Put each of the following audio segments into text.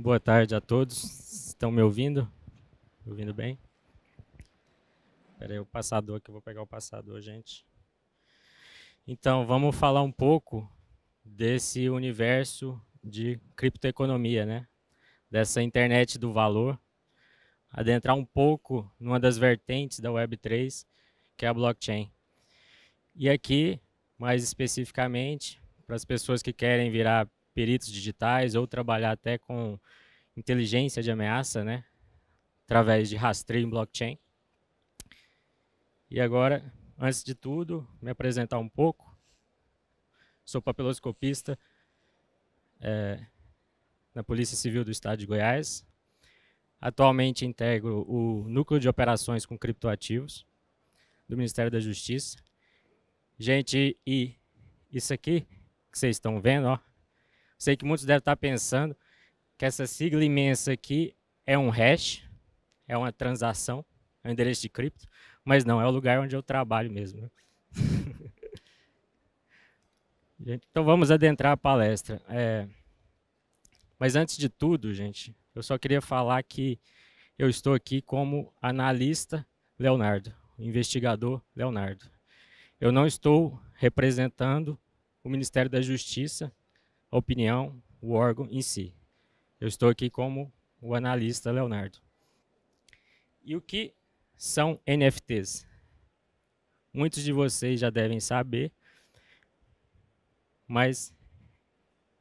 Boa tarde a todos. Estão me ouvindo? Me ouvindo bem? Espera aí, o passador que eu vou pegar o passador, gente. Então, vamos falar um pouco desse universo de criptoeconomia, né? Dessa internet do valor. Adentrar um pouco numa das vertentes da Web3, que é a blockchain. E aqui, mais especificamente, para as pessoas que querem virar peritos digitais ou trabalhar até com inteligência de ameaça, né? Através de rastreio em blockchain. E agora, antes de tudo, me apresentar um pouco. Sou papeloscopista é, eh, na Polícia Civil do Estado de Goiás. Atualmente integro o Núcleo de Operações com Criptoativos do Ministério da Justiça. Gente, e isso aqui que vocês estão vendo, ó, Sei que muitos devem estar pensando que essa sigla imensa aqui é um hash, é uma transação, é um endereço de cripto, mas não, é o lugar onde eu trabalho mesmo. Né? então vamos adentrar a palestra. É... Mas antes de tudo, gente, eu só queria falar que eu estou aqui como analista Leonardo, investigador Leonardo. Eu não estou representando o Ministério da Justiça opinião, o órgão em si. Eu estou aqui como o analista Leonardo. E o que são NFTs? Muitos de vocês já devem saber, mas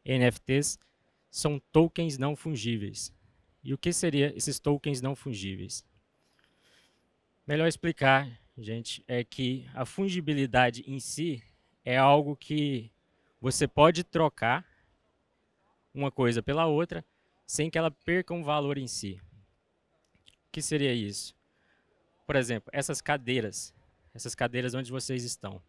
NFTs são tokens não fungíveis. E o que seriam esses tokens não fungíveis? Melhor explicar, gente, é que a fungibilidade em si é algo que você pode trocar uma coisa pela outra, sem que ela perca um valor em si. O que seria isso? Por exemplo, essas cadeiras, essas cadeiras onde vocês estão,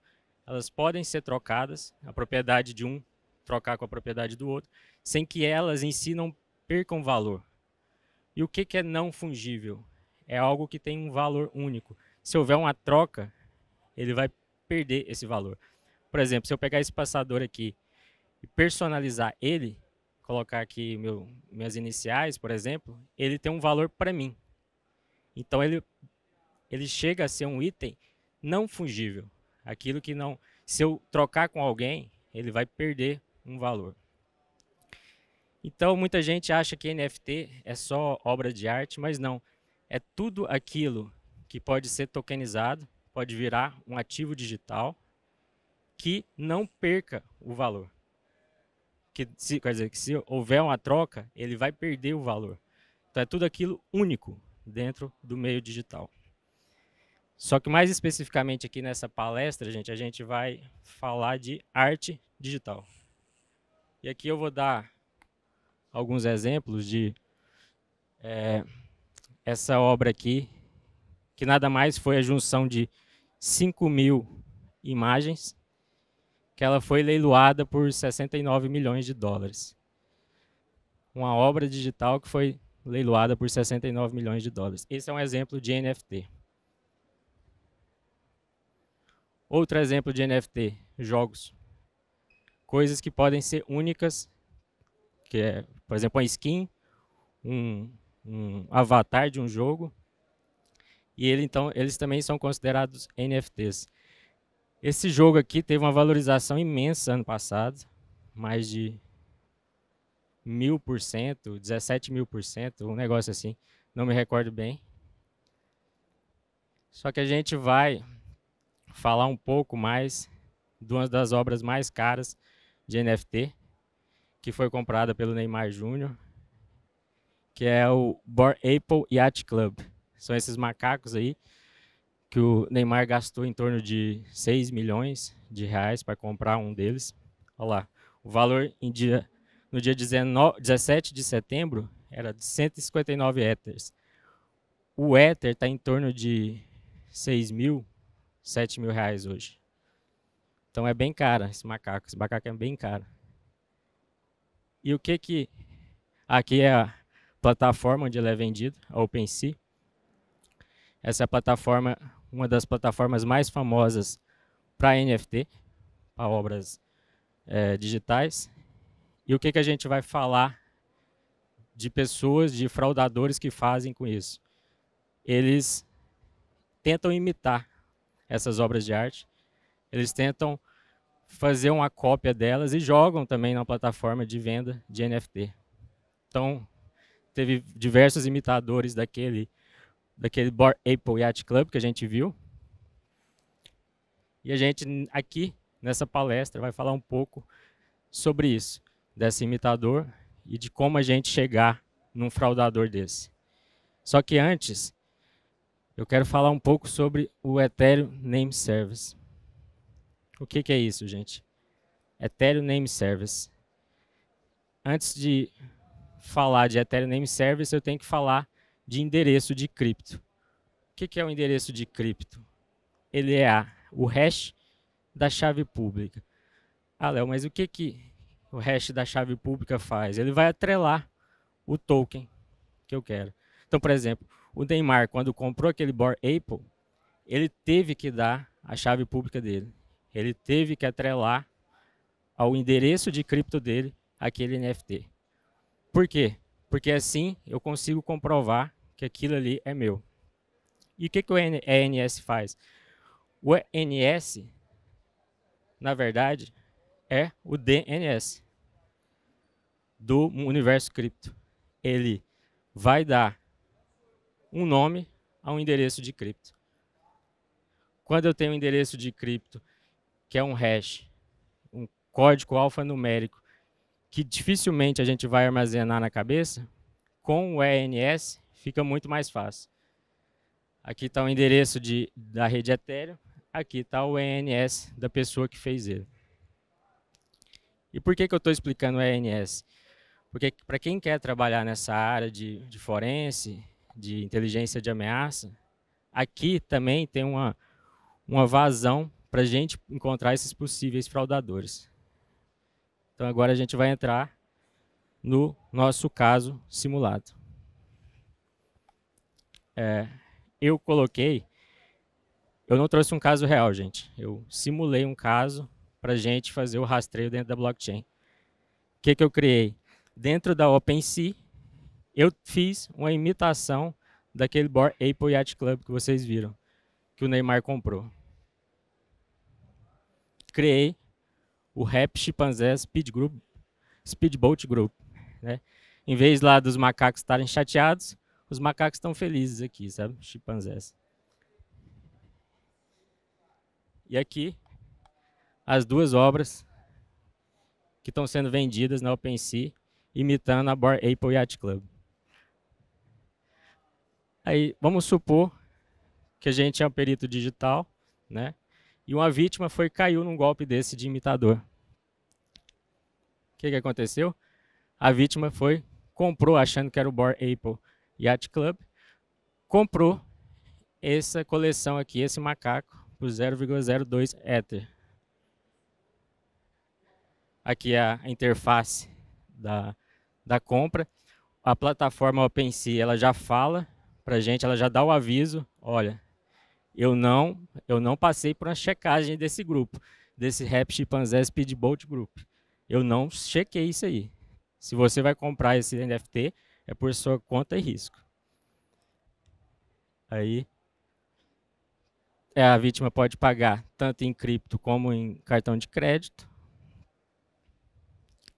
elas podem ser trocadas, a propriedade de um trocar com a propriedade do outro, sem que elas em si não percam valor. E o que, que é não fungível? É algo que tem um valor único. Se houver uma troca, ele vai perder esse valor. Por exemplo, se eu pegar esse passador aqui e personalizar ele, colocar aqui meu, minhas iniciais, por exemplo, ele tem um valor para mim. Então ele, ele chega a ser um item não fungível. Aquilo que não. Se eu trocar com alguém, ele vai perder um valor. Então muita gente acha que NFT é só obra de arte, mas não. É tudo aquilo que pode ser tokenizado, pode virar um ativo digital que não perca o valor que se, quer dizer, que se houver uma troca, ele vai perder o valor. Então é tudo aquilo único dentro do meio digital. Só que mais especificamente aqui nessa palestra, gente, a gente vai falar de arte digital. E aqui eu vou dar alguns exemplos de é, essa obra aqui, que nada mais foi a junção de 5 mil imagens que ela foi leiloada por 69 milhões de dólares. Uma obra digital que foi leiloada por 69 milhões de dólares. Esse é um exemplo de NFT. Outro exemplo de NFT, jogos. Coisas que podem ser únicas, que é, por exemplo, uma skin, um, um avatar de um jogo. E ele, então, eles também são considerados NFTs. Esse jogo aqui teve uma valorização imensa ano passado, mais de mil por cento, 17 mil por cento, um negócio assim, não me recordo bem. Só que a gente vai falar um pouco mais de uma das obras mais caras de NFT, que foi comprada pelo Neymar Júnior, que é o Bore Apple Yacht Club. São esses macacos aí que o Neymar gastou em torno de 6 milhões de reais para comprar um deles. Olha lá, o valor dia, no dia 19, 17 de setembro era de 159 éteres. O éter está em torno de 6 mil, 7 mil reais hoje. Então é bem cara esse macaco, esse macaco é bem caro. E o que que... Aqui é a plataforma onde ele é vendido, a OpenSea. Essa é a plataforma uma das plataformas mais famosas para NFT, para obras é, digitais. E o que, que a gente vai falar de pessoas, de fraudadores que fazem com isso? Eles tentam imitar essas obras de arte, eles tentam fazer uma cópia delas e jogam também na plataforma de venda de NFT. Então, teve diversos imitadores daquele daquele Bar Apple Yacht Club que a gente viu. E a gente aqui nessa palestra vai falar um pouco sobre isso, desse imitador e de como a gente chegar num fraudador desse. Só que antes, eu quero falar um pouco sobre o Ethereum Name Service. O que, que é isso, gente? Ethereum Name Service. Antes de falar de Ethereum Name Service, eu tenho que falar de endereço de cripto. O que, é o endereço de cripto? Ele é a, o hash da chave pública. Ah, Léo, mas o que, que o hash da chave pública faz? Ele vai atrelar o token que eu quero. Então, por exemplo, o Neymar, quando comprou aquele Bor Apple, ele teve que dar a chave pública dele. Ele teve que atrelar ao endereço de cripto dele aquele NFT. Por quê? Porque assim eu consigo comprovar que aquilo ali é meu. E o que, que o ENS é faz? O ENS, na verdade, é o DNS do universo cripto. Ele vai dar um nome a um endereço de cripto. Quando eu tenho um endereço de cripto, que é um hash, um código alfanumérico, que dificilmente a gente vai armazenar na cabeça, com o ENS fica muito mais fácil. Aqui está o endereço de, da rede Ethereum, aqui está o ENS da pessoa que fez ele. E por que, que eu estou explicando o ENS? Porque para quem quer trabalhar nessa área de, de forense, de inteligência de ameaça, aqui também tem uma, uma vazão para a gente encontrar esses possíveis fraudadores. Então agora a gente vai entrar no nosso caso simulado é, eu coloquei. Eu não trouxe um caso real, gente. Eu simulei um caso para gente fazer o rastreio dentro da blockchain. O que, que eu criei? Dentro da OpenSea, eu fiz uma imitação daquele Bar Apple Yacht Club que vocês viram, que o Neymar comprou. Criei o Rap Chimpanzé Speed Group, Speedboat Group. Né? Em vez lá dos macacos estarem chateados, os macacos estão felizes aqui, sabe? Chimpanzés. E aqui, as duas obras que estão sendo vendidas na OpenSea, imitando a Bar Apple Yacht Club. Aí, vamos supor que a gente é um perito digital, né? E uma vítima foi caiu num golpe desse de imitador. O que, que aconteceu? A vítima foi comprou achando que era o Bar Apple Yacht Club, comprou essa coleção aqui, esse macaco, por 0,02 Ether. Aqui é a interface da, da compra. A plataforma OpenSea ela já fala para a gente, ela já dá o aviso, olha, eu não, eu não passei por uma checagem desse grupo, desse Rap Chimpanzé Speedboat Group. Eu não chequei isso aí. Se você vai comprar esse NFT, é por sua conta e risco. Aí é, a vítima pode pagar tanto em cripto como em cartão de crédito.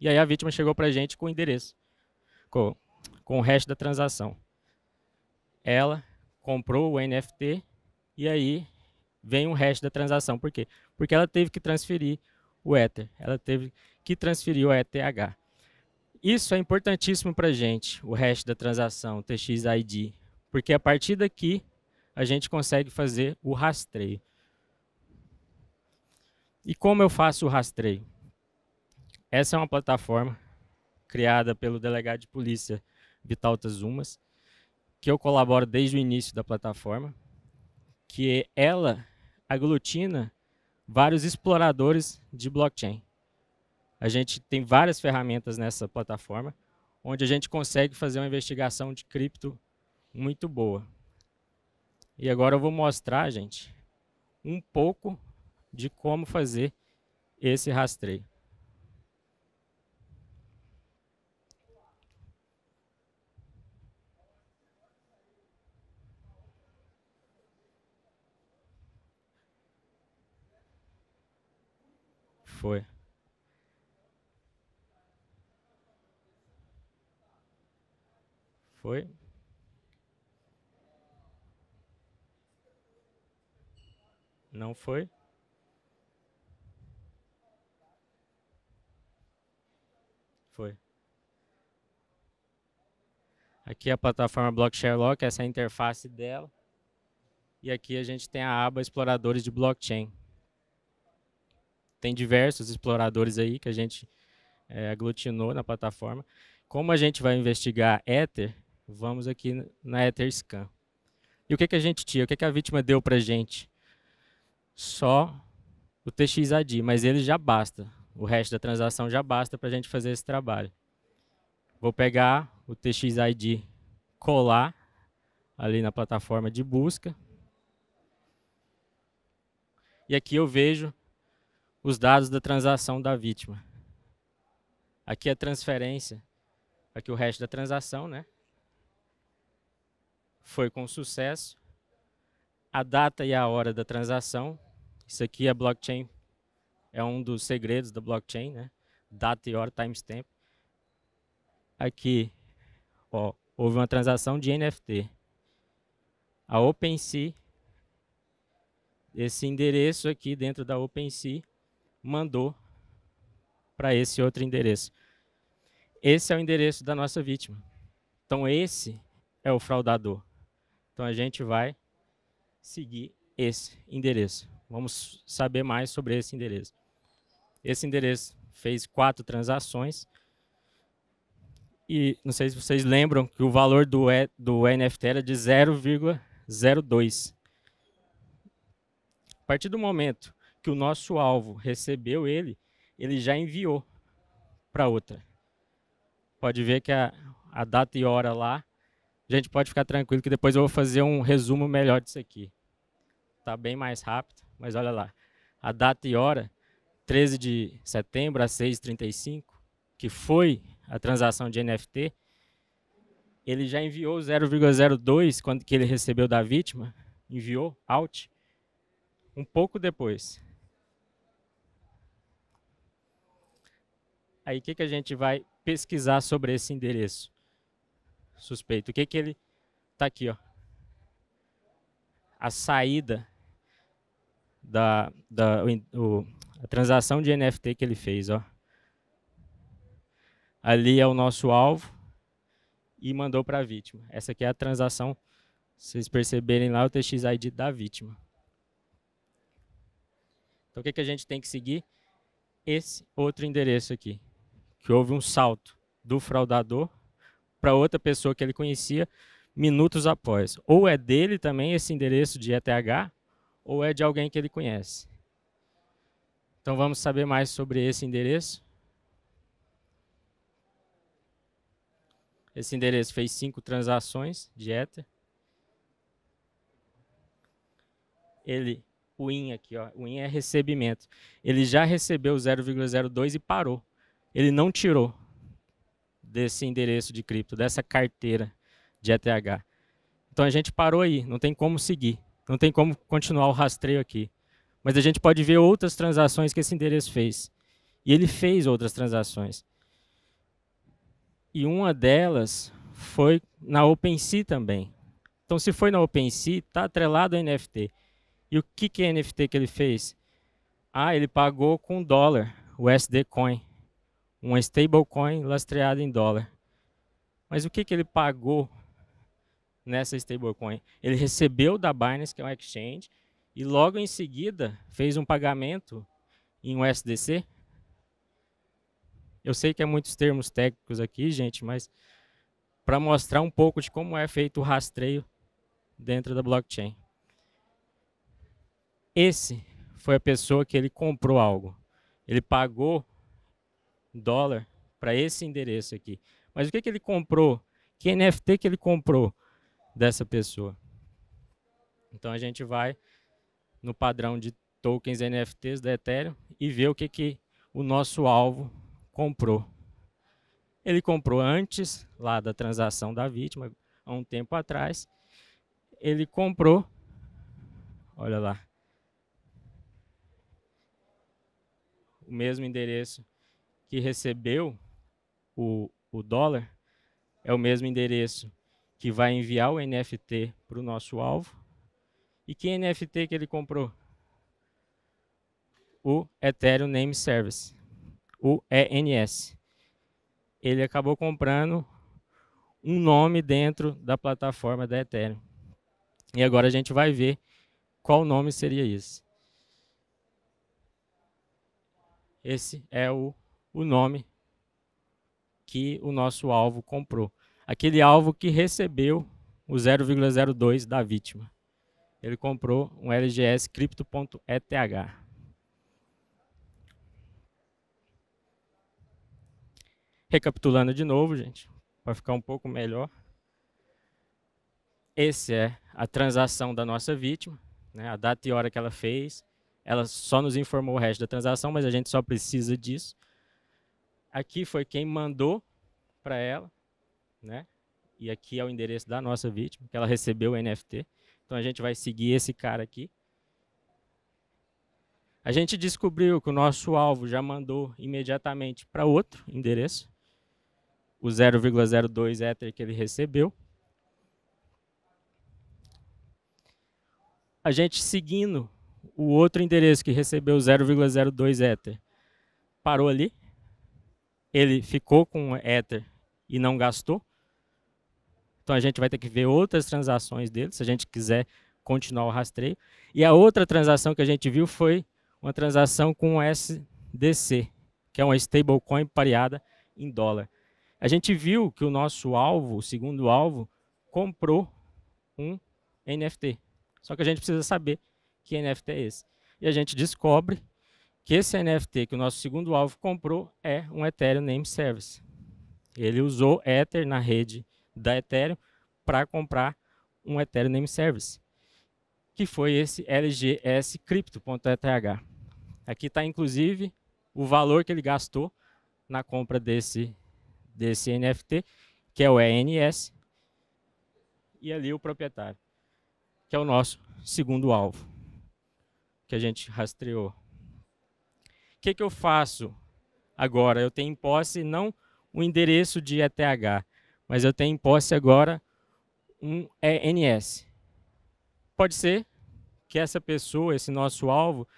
E aí a vítima chegou para a gente com o endereço, com, com o resto da transação. Ela comprou o NFT e aí vem o resto da transação. Por quê? Porque ela teve que transferir o Ether. Ela teve que transferir o ETH. Isso é importantíssimo para a gente, o hash da transação, o TXID, porque a partir daqui a gente consegue fazer o rastreio. E como eu faço o rastreio? Essa é uma plataforma criada pelo delegado de polícia Vital Tazumas, que eu colaboro desde o início da plataforma, que ela aglutina vários exploradores de blockchain. A gente tem várias ferramentas nessa plataforma, onde a gente consegue fazer uma investigação de cripto muito boa. E agora eu vou mostrar, gente, um pouco de como fazer esse rastreio. Foi. Foi? Não foi? Foi. Aqui é a plataforma blockchain Lock, essa é a interface dela. E aqui a gente tem a aba Exploradores de Blockchain. Tem diversos exploradores aí que a gente é, aglutinou na plataforma. Como a gente vai investigar Ether, Vamos aqui na Etherscan. E o que, que a gente tinha? O que, que a vítima deu para a gente? Só o TXAD, mas ele já basta. O resto da transação já basta para a gente fazer esse trabalho. Vou pegar o TXID, colar ali na plataforma de busca. E aqui eu vejo os dados da transação da vítima. Aqui é a transferência, aqui o resto da transação, né? foi com sucesso. A data e a hora da transação. Isso aqui é blockchain, é um dos segredos da blockchain, né? Data e hora, timestamp. Aqui, ó, houve uma transação de NFT. A OpenSea, esse endereço aqui dentro da OpenSea, mandou para esse outro endereço. Esse é o endereço da nossa vítima. Então, esse é o fraudador. Então a gente vai seguir esse endereço. Vamos saber mais sobre esse endereço. Esse endereço fez quatro transações. E não sei se vocês lembram que o valor do, e, do NFT era de 0,02. A partir do momento que o nosso alvo recebeu ele, ele já enviou para outra. Pode ver que a, a data e hora lá a gente pode ficar tranquilo que depois eu vou fazer um resumo melhor disso aqui. Tá bem mais rápido, mas olha lá. A data e hora, 13 de setembro às 6h35, que foi a transação de NFT, ele já enviou 0,02 quando que ele recebeu da vítima, enviou out um pouco depois. Aí o que, que a gente vai pesquisar sobre esse endereço? suspeito. O que que ele tá aqui, ó? A saída da, da o, a transação de NFT que ele fez, ó. Ali é o nosso alvo e mandou para a vítima. Essa aqui é a transação, se vocês perceberem lá, o TXID da vítima. Então, o que, que a gente tem que seguir? Esse outro endereço aqui, que houve um salto do fraudador para outra pessoa que ele conhecia minutos após. Ou é dele também esse endereço de ETH, ou é de alguém que ele conhece. Então vamos saber mais sobre esse endereço. Esse endereço fez cinco transações de Ether. Ele, o IN aqui, ó, o IN é recebimento. Ele já recebeu 0,02 e parou. Ele não tirou desse endereço de cripto, dessa carteira de ETH. Então a gente parou aí, não tem como seguir, não tem como continuar o rastreio aqui. Mas a gente pode ver outras transações que esse endereço fez. E ele fez outras transações. E uma delas foi na OpenSea também. Então, se foi na OpenSea, está atrelado a NFT. E o que, que é NFT que ele fez? Ah, ele pagou com dólar, o SD Coin uma stablecoin lastreada em dólar. Mas o que, que ele pagou nessa stablecoin? Ele recebeu da Binance, que é um exchange, e logo em seguida fez um pagamento em USDC. Eu sei que é muitos termos técnicos aqui, gente, mas para mostrar um pouco de como é feito o rastreio dentro da blockchain. Esse foi a pessoa que ele comprou algo. Ele pagou dólar para esse endereço aqui. Mas o que, que ele comprou? Que NFT que ele comprou dessa pessoa? Então a gente vai no padrão de tokens NFTs da Ethereum e ver o que, que o nosso alvo comprou. Ele comprou antes lá da transação da vítima, há um tempo atrás. Ele comprou, olha lá, o mesmo endereço que recebeu o, o dólar é o mesmo endereço que vai enviar o NFT para o nosso alvo. E que NFT que ele comprou? O Ethereum Name Service, o ENS. Ele acabou comprando um nome dentro da plataforma da Ethereum. E agora a gente vai ver qual nome seria esse. Esse é o o nome que o nosso alvo comprou. Aquele alvo que recebeu o 0,02 da vítima. Ele comprou um LGS Crypto.ETH. Recapitulando de novo, gente, para ficar um pouco melhor. Essa é a transação da nossa vítima, né, a data e hora que ela fez. Ela só nos informou o resto da transação, mas a gente só precisa disso aqui foi quem mandou para ela, né? E aqui é o endereço da nossa vítima, que ela recebeu o NFT. Então a gente vai seguir esse cara aqui. A gente descobriu que o nosso alvo já mandou imediatamente para outro endereço, o 0,02 Ether que ele recebeu. A gente seguindo o outro endereço que recebeu 0,02 Ether parou ali, ele ficou com Ether e não gastou. Então a gente vai ter que ver outras transações dele, se a gente quiser continuar o rastreio. E a outra transação que a gente viu foi uma transação com SDC, que é uma stablecoin pareada em dólar. A gente viu que o nosso alvo, o segundo alvo, comprou um NFT. Só que a gente precisa saber que NFT é esse. E a gente descobre que esse NFT que o nosso segundo alvo comprou é um Ethereum Name Service. Ele usou Ether na rede da Ethereum para comprar um Ethereum Name Service, que foi esse LGS Crypto.eth. Aqui está, inclusive, o valor que ele gastou na compra desse, desse NFT, que é o ENS, e ali o proprietário, que é o nosso segundo alvo, que a gente rastreou que, que eu faço agora? Eu tenho em posse não o endereço de ETH, mas eu tenho em posse agora um ENS. Pode ser que essa pessoa, esse nosso alvo,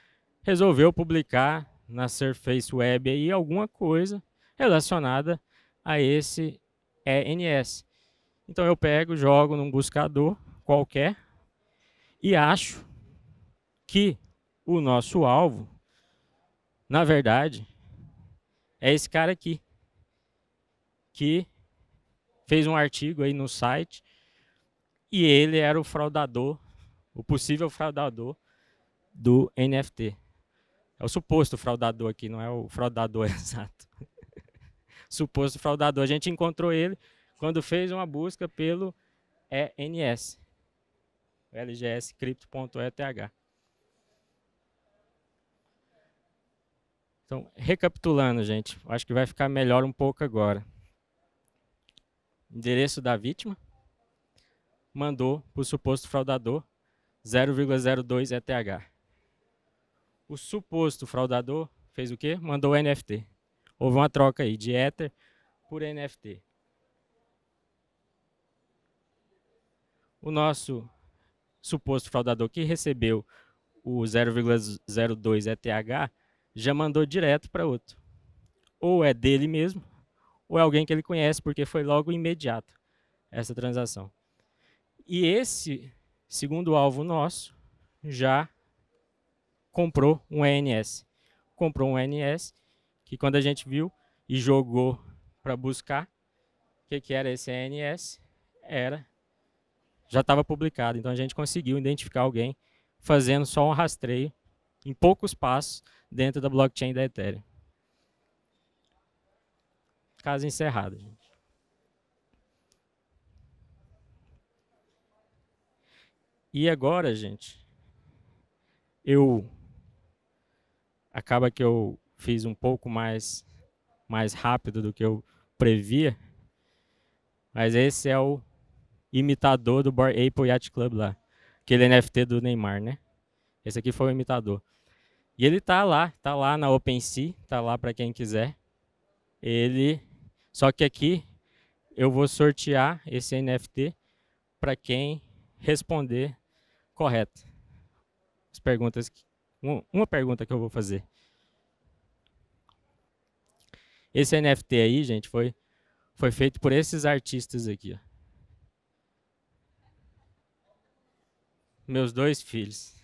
resolveu publicar na Surface Web aí alguma coisa relacionada a esse ENS. Então eu pego, jogo num buscador qualquer e acho que o nosso alvo na verdade, é esse cara aqui que fez um artigo aí no site e ele era o fraudador, o possível fraudador do NFT. É o suposto fraudador aqui, não é o fraudador exato. suposto fraudador. A gente encontrou ele quando fez uma busca pelo ENS, lgscrypto.eth. Então, recapitulando, gente, acho que vai ficar melhor um pouco agora. Endereço da vítima mandou para o suposto fraudador 0,02 ETH. O suposto fraudador fez o quê? Mandou NFT. Houve uma troca aí de Ether por NFT. O nosso suposto fraudador que recebeu o 0,02 ETH já mandou direto para outro. Ou é dele mesmo, ou é alguém que ele conhece, porque foi logo imediato essa transação. E esse segundo alvo nosso já comprou um ENS. Comprou um ENS que quando a gente viu e jogou para buscar, o que, que era esse ENS? Era, já estava publicado. Então a gente conseguiu identificar alguém fazendo só um rastreio em poucos passos dentro da blockchain da Ethereum. Caso encerrado, gente. E agora, gente, eu acaba que eu fiz um pouco mais mais rápido do que eu previa, mas esse é o imitador do Bar Apple Yacht Club lá, aquele NFT do Neymar, né? Esse aqui foi o imitador. E ele tá lá, tá lá na OpenSea, tá lá para quem quiser. Ele só que aqui eu vou sortear esse NFT para quem responder correto. As perguntas uma pergunta que eu vou fazer. Esse NFT aí, gente, foi foi feito por esses artistas aqui, ó. Meus dois filhos,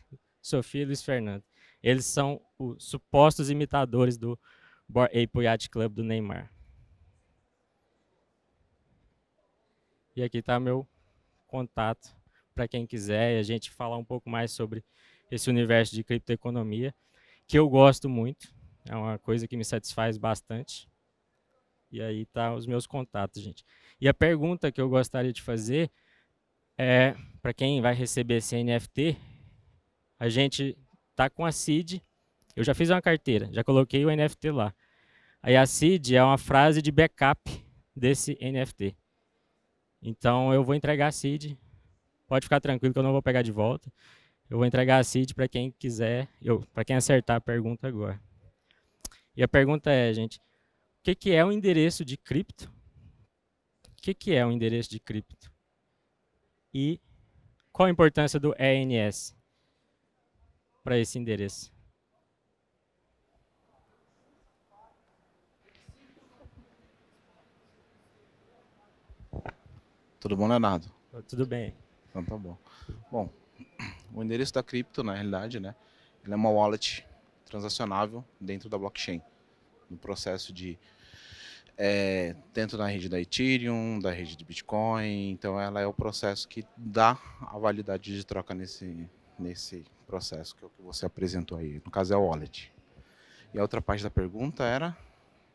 Sofia e Luiz Fernando. Eles são os supostos imitadores do Bored Ape Yacht Club do Neymar. E aqui está meu contato para quem quiser e a gente falar um pouco mais sobre esse universo de criptoeconomia, que eu gosto muito, é uma coisa que me satisfaz bastante. E aí tá os meus contatos, gente. E a pergunta que eu gostaria de fazer é para quem vai receber esse NFT, a gente tá com a seed. Eu já fiz uma carteira, já coloquei o NFT lá. Aí a seed é uma frase de backup desse NFT. Então eu vou entregar a seed. Pode ficar tranquilo que eu não vou pegar de volta. Eu vou entregar a seed para quem quiser, eu para quem acertar a pergunta agora. E a pergunta é, gente, o que, que é o um endereço de cripto? O que, que é o um endereço de cripto? E qual a importância do ENS? para esse endereço. Tudo bom, Leonardo? Tá tudo bem. Então tá bom. Bom, o endereço da cripto, na realidade, né, ele é uma wallet transacionável dentro da blockchain. No processo de. É, dentro da rede da Ethereum, da rede de Bitcoin. Então, ela é o processo que dá a validade de troca nesse, nesse processo é que você apresentou aí. No caso é o wallet. E a outra parte da pergunta era?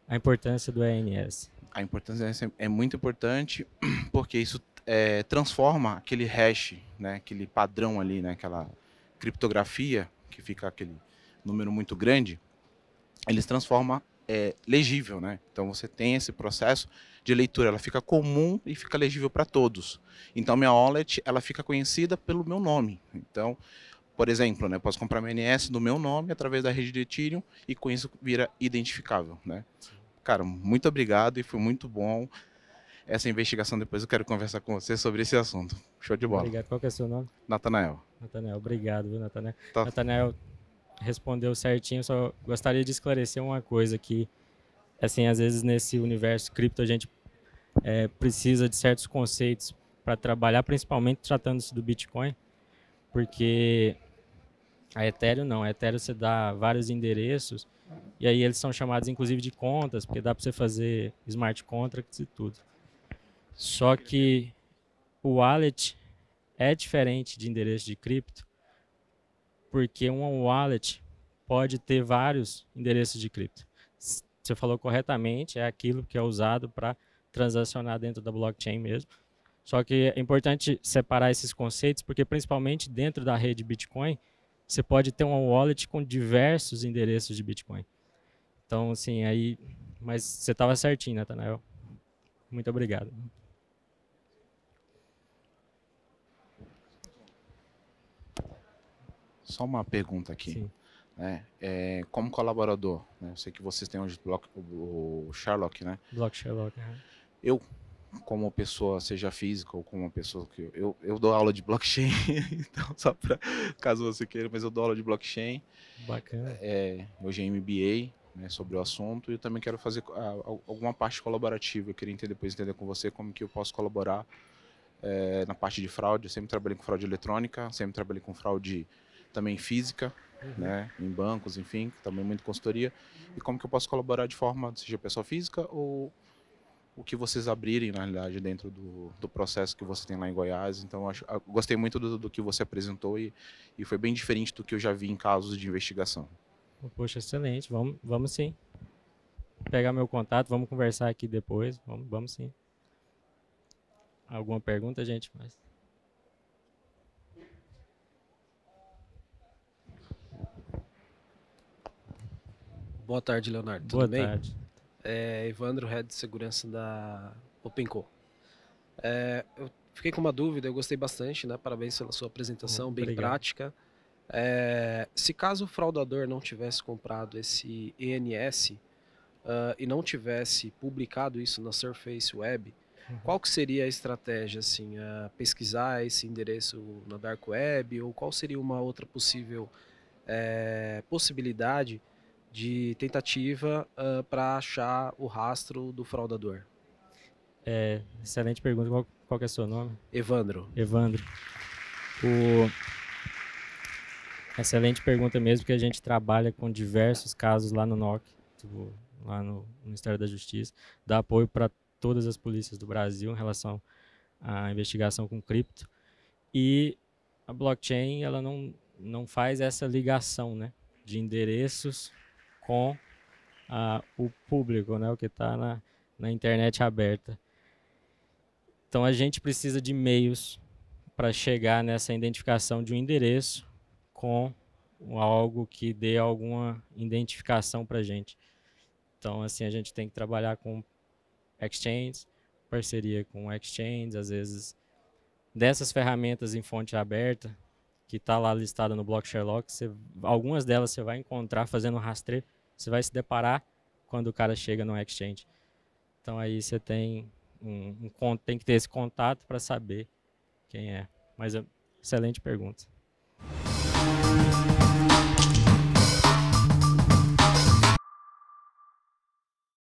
A importância do ENS. A importância do é ENS é muito importante porque isso é, transforma aquele hash, né, aquele padrão ali, né, aquela criptografia que fica aquele número muito grande, eles transforma é, legível, né? Então você tem esse processo de leitura, ela fica comum e fica legível para todos. Então minha OLED, ela fica conhecida pelo meu nome. Então, por exemplo, né, eu posso comprar minha NS do meu nome através da rede de Ethereum e com isso vira identificável, né? Cara, muito obrigado e foi muito bom essa investigação. Depois eu quero conversar com você sobre esse assunto. Show de bola. Obrigado. Qual que é o seu nome? Natanael. Natanael, obrigado, viu, Natanael? Tá. Natanael respondeu certinho, só gostaria de esclarecer uma coisa aqui assim, às vezes nesse universo cripto a gente é, precisa de certos conceitos para trabalhar, principalmente tratando-se do Bitcoin, porque a Ethereum não, a Ethereum você dá vários endereços e aí eles são chamados inclusive de contas, porque dá para você fazer smart contracts e tudo. Só que o wallet é diferente de endereço de cripto, porque um wallet pode ter vários endereços de cripto você falou corretamente, é aquilo que é usado para transacionar dentro da blockchain mesmo. Só que é importante separar esses conceitos, porque principalmente dentro da rede Bitcoin, você pode ter uma wallet com diversos endereços de Bitcoin. Então, assim, aí. Mas você estava certinho, Nathanael. Muito obrigado. Só uma pergunta aqui. Sim né, é, como colaborador, né, eu sei que vocês têm hoje o, Sherlock, né? Block Sherlock, uhum. Eu, como pessoa, seja física ou como uma pessoa que... Eu, eu dou aula de blockchain, então só para caso você queira, mas eu dou aula de blockchain. Bacana. É, hoje é MBA, né, sobre o assunto e eu também quero fazer ah, alguma parte colaborativa. Eu queria entender, depois entender com você como que eu posso colaborar é, na parte de fraude. Eu sempre trabalhei com fraude eletrônica, sempre trabalhei com fraude também física, Uhum. né, em bancos, enfim, também é muito consultoria. E como que eu posso colaborar de forma, seja pessoa física ou o que vocês abrirem, na realidade, dentro do, do processo que você tem lá em Goiás. Então, acho, gostei muito do, do que você apresentou e, e foi bem diferente do que eu já vi em casos de investigação. Poxa, excelente. Vamos, vamos sim. pegar meu contato, vamos conversar aqui depois. Vamos, vamos sim. Alguma pergunta, gente? Mas... Boa tarde, Leonardo. Boa Tudo tarde. É, Evandro, head de segurança da Openco. É, eu fiquei com uma dúvida, eu gostei bastante, né? Parabéns pela sua apresentação, bem prática. É, se caso o fraudador não tivesse comprado esse ENS uh, ah, e não tivesse publicado isso na Surface Web, uhum. qual que seria a estratégia, assim, a é, pesquisar esse endereço na Dark Web ou qual seria uma outra possível é, possibilidade de tentativa uh, ah, para achar o rastro do fraudador? É, excelente pergunta. Qual, qual é o seu nome? Evandro. Evandro. O... Excelente pergunta mesmo, porque a gente trabalha com diversos casos lá no NOC, tipo, lá no Ministério da Justiça, dá apoio para todas as polícias do Brasil em relação à investigação com cripto. E a blockchain, ela não, não faz essa ligação, né? De endereços com o público, né, o que está na, na internet aberta. Então a gente precisa de meios para chegar nessa identificação de um endereço com algo que dê alguma identificação para a gente. Então, assim, a gente tem que trabalhar com exchanges, parceria com exchanges, às vezes dessas ferramentas em fonte aberta, que está lá listada no Block Sherlock, você, algumas delas você vai encontrar fazendo rastreio, você vai se deparar quando o cara chega no exchange. Então aí você tem um, um tem que ter esse contato para saber quem é. Mas é, excelente pergunta.